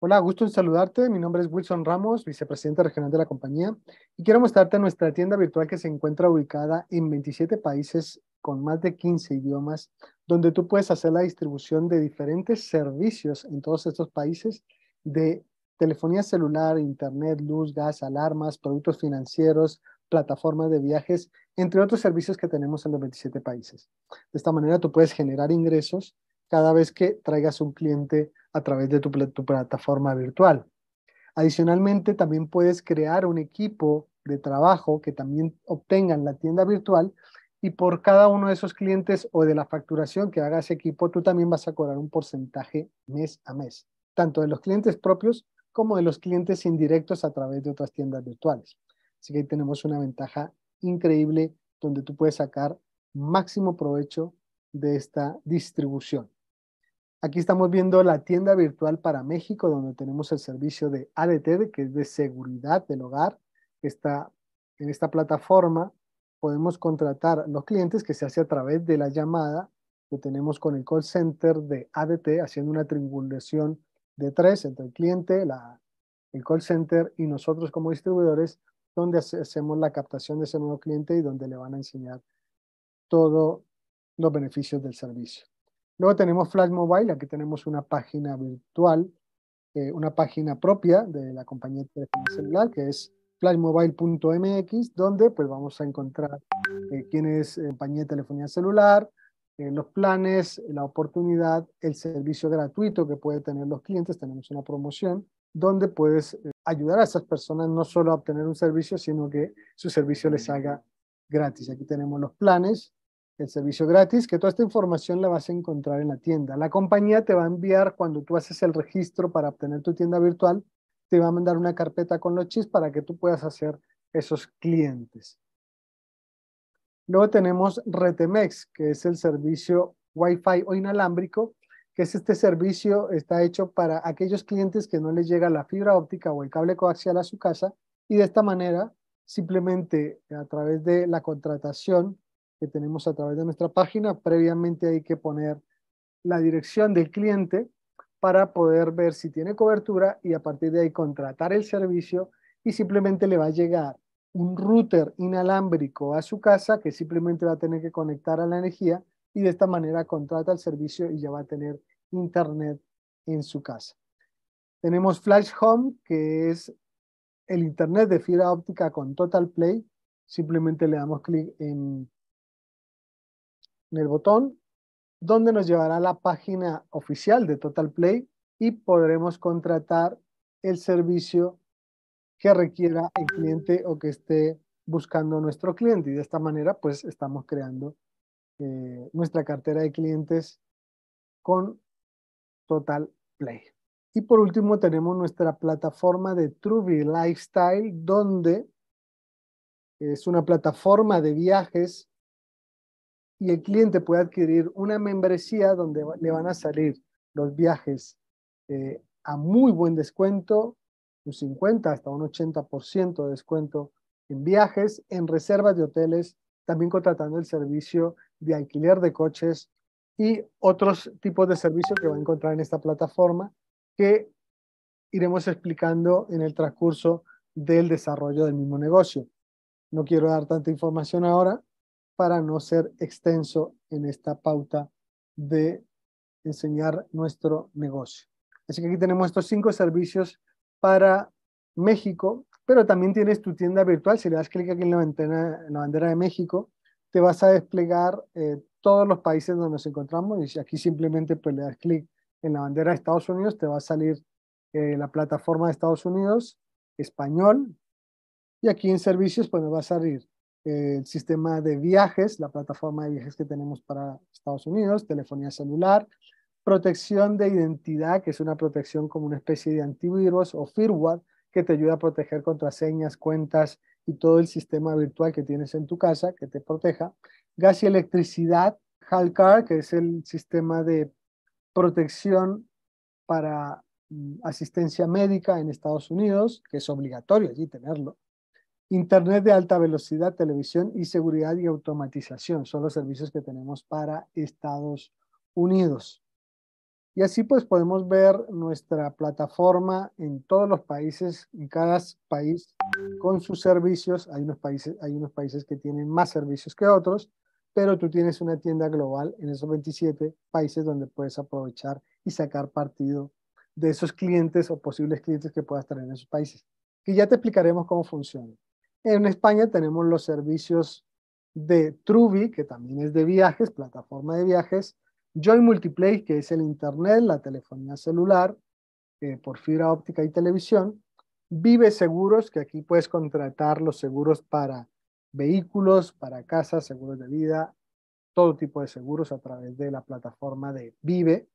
Hola, gusto en saludarte. Mi nombre es Wilson Ramos, vicepresidente regional de la compañía, y quiero mostrarte nuestra tienda virtual que se encuentra ubicada en 27 países con más de 15 idiomas, donde tú puedes hacer la distribución de diferentes servicios en todos estos países de telefonía celular, internet, luz, gas, alarmas, productos financieros, plataformas de viajes, entre otros servicios que tenemos en los 27 países. De esta manera tú puedes generar ingresos cada vez que traigas un cliente a través de tu, plataforma virtual. Adicionalmente, también puedes crear un equipo de trabajo que también obtengan la tienda virtual y por cada uno de esos clientes o de la facturación que haga ese equipo, tú también vas a cobrar un porcentaje mes a mes, tanto de los clientes propios como de los clientes indirectos a través de otras tiendas virtuales. Así que ahí tenemos una ventaja increíble donde tú puedes sacar máximo provecho de esta distribución. Aquí estamos viendo la tienda virtual para México, donde tenemos el servicio de ADT, que es de seguridad del hogar. Está en esta plataforma podemos contratar los clientes que se hace a través de la llamada que tenemos con el call center de ADT, haciendo una triangulación de tres entre el cliente, el call center y nosotros como distribuidores, donde hacemos la captación de ese nuevo cliente y donde le van a enseñar todos los beneficios del servicio. Luego tenemos Flash Mobile, aquí tenemos una página virtual, eh, una página propia de la compañía de telefonía celular, que es flashmobile.mx, donde pues vamos a encontrar eh, quién es eh, compañía de telefonía celular, los planes, la oportunidad, el servicio gratuito que pueden tener los clientes, tenemos una promoción donde puedes ayudar a esas personas no solo a obtener un servicio, sino que su servicio les haga gratis. Aquí tenemos los planes, el servicio gratis, que toda esta información la vas a encontrar en la tienda. La compañía te va a enviar cuando tú haces el registro para obtener tu tienda virtual, te va a mandar una carpeta con los chips para que tú puedas hacer esos clientes. Luego tenemos Retemex, que es el servicio Wi-Fi o inalámbrico, que es este servicio, está hecho para aquellos clientes que no les llega la fibra óptica o el cable coaxial a su casa y de esta manera, simplemente a través de la contratación que tenemos a través de nuestra página. Previamente hay que poner la dirección del cliente para poder ver si tiene cobertura y a partir de ahí contratar el servicio y simplemente le va a llegar un router inalámbrico a su casa que simplemente va a tener que conectar a la energía y de esta manera contrata el servicio y ya va a tener internet en su casa. Tenemos Flash Home, que es el internet de fibra óptica con Total Play. Simplemente le damos clic en en el botón, donde nos llevará a la página oficial de Total Play y podremos contratar el servicio que requiera el cliente o que esté buscando nuestro cliente. Y de esta manera, pues estamos creando eh, nuestra cartera de clientes con Total Play. Y por último, tenemos nuestra plataforma de Truby Lifestyle, donde es una plataforma de viajes y el cliente puede adquirir una membresía donde le van a salir los viajes eh, a muy buen descuento, un 50 hasta un 80% de descuento en viajes, en reservas de hoteles, también contratando el servicio de alquiler de coches y otros tipos de servicios que va a encontrar en esta plataforma que iremos explicando en el transcurso del desarrollo del mismo negocio. No quiero dar tanta información ahora, para no ser extenso en esta pauta de enseñar nuestro negocio. Así que aquí tenemos estos cinco servicios para México, pero también tienes tu tienda virtual. Si le das clic aquí en la, bandera, de México, te vas a desplegar eh, todos los países donde nos encontramos. Y si aquí simplemente pues, le das clic en la bandera de Estados Unidos, te va a salir eh, la plataforma de Estados Unidos, español. Y aquí en servicios, pues nos va a salir el sistema de viajes, la plataforma de viajes que tenemos para Estados Unidos, telefonía celular, protección de identidad, que es una protección como una especie de antivirus o firmware que te ayuda a proteger contraseñas, cuentas y todo el sistema virtual que tienes en tu casa que te proteja. Gas y electricidad, HALCAR, que es el sistema de protección para mm, asistencia médica en Estados Unidos, que es obligatorio allí tenerlo Internet de alta velocidad, televisión y seguridad y automatización son los servicios que tenemos para Estados Unidos. Y así pues podemos ver nuestra plataforma en todos los países, en cada país con sus servicios. Hay unos países, hay unos países que tienen más servicios que otros, pero tú tienes una tienda global en esos 27 países donde puedes aprovechar y sacar partido de esos clientes o posibles clientes que puedas tener en esos países. que ya te explicaremos cómo funciona. En España tenemos los servicios de Truvi, que también es de viajes, plataforma de viajes, Joy Multiplay, que es el Internet, la telefonía celular, eh, por fibra óptica y televisión, Vive Seguros, que aquí puedes contratar los seguros para vehículos, para casas, seguros de vida, todo tipo de seguros a través de la plataforma de Vive.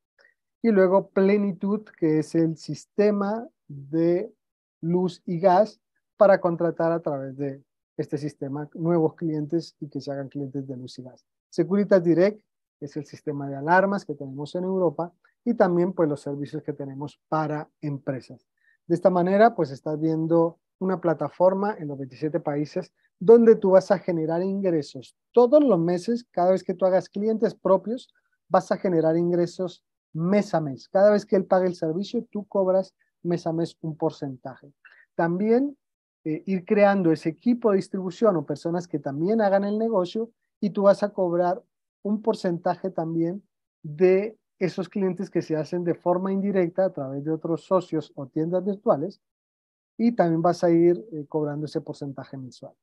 Y luego Plenitud, que es el sistema de luz y gas para contratar a través de este sistema nuevos clientes y que se hagan clientes de Lucidas. Securitas Direct es el sistema de alarmas que tenemos en Europa y también pues los servicios que tenemos para empresas. De esta manera pues estás viendo una plataforma en los 27 países donde tú vas a generar ingresos todos los meses, cada vez que tú hagas clientes propios, vas a generar ingresos mes a mes. Cada vez que él pague el servicio, tú cobras mes a mes un porcentaje. También eh, ir creando ese equipo de distribución o personas que también hagan el negocio y tú vas a cobrar un porcentaje también de esos clientes que se hacen de forma indirecta a través de otros socios o tiendas virtuales y también vas a ir eh, cobrando ese porcentaje mensual.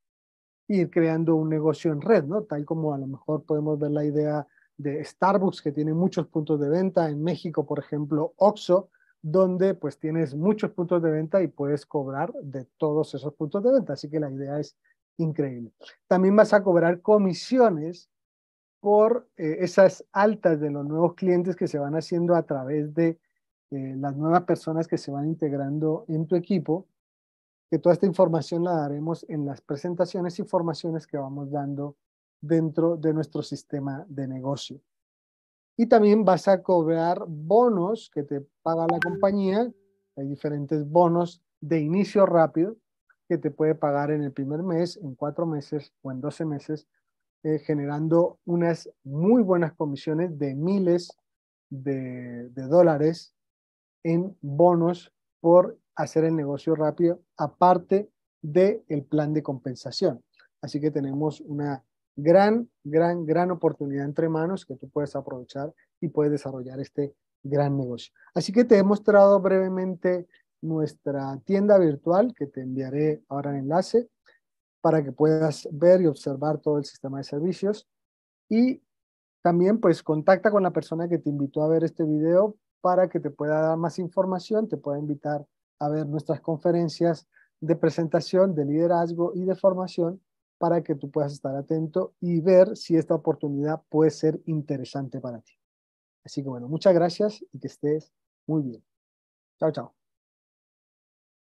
ir creando un negocio en red, ¿no? Tal como a lo mejor podemos ver la idea de Starbucks que tiene muchos puntos de venta en México, por ejemplo, Oxxo, donde pues tienes muchos puntos de venta y puedes cobrar de todos esos puntos de venta. Así que la idea es increíble. También vas a cobrar comisiones por eh, esas altas de los nuevos clientes que se van haciendo a través de eh, las nuevas personas que se van integrando en tu equipo, que toda esta información la daremos en las presentaciones y formaciones que vamos dando dentro de nuestro sistema de negocio. Y también vas a cobrar bonos que te paga la compañía. Hay diferentes bonos de inicio rápido que te puede pagar en el primer mes, en cuatro meses o en doce meses, eh, generando unas muy buenas comisiones de miles de, dólares en bonos por hacer el negocio rápido, aparte del el plan de compensación. Así que tenemos una gran, gran, gran oportunidad entre manos que tú puedes aprovechar y puedes desarrollar este gran negocio. Así que te he mostrado brevemente nuestra tienda virtual que te enviaré ahora el enlace para que puedas ver y observar todo el sistema de servicios y también pues contacta con la persona que te invitó a ver este video para que te pueda dar más información, te pueda invitar a ver nuestras conferencias de presentación, de liderazgo y de formación para que tú puedas estar atento y ver si esta oportunidad puede ser interesante para ti. Así que bueno, muchas gracias y que estés muy bien. Chao, chao.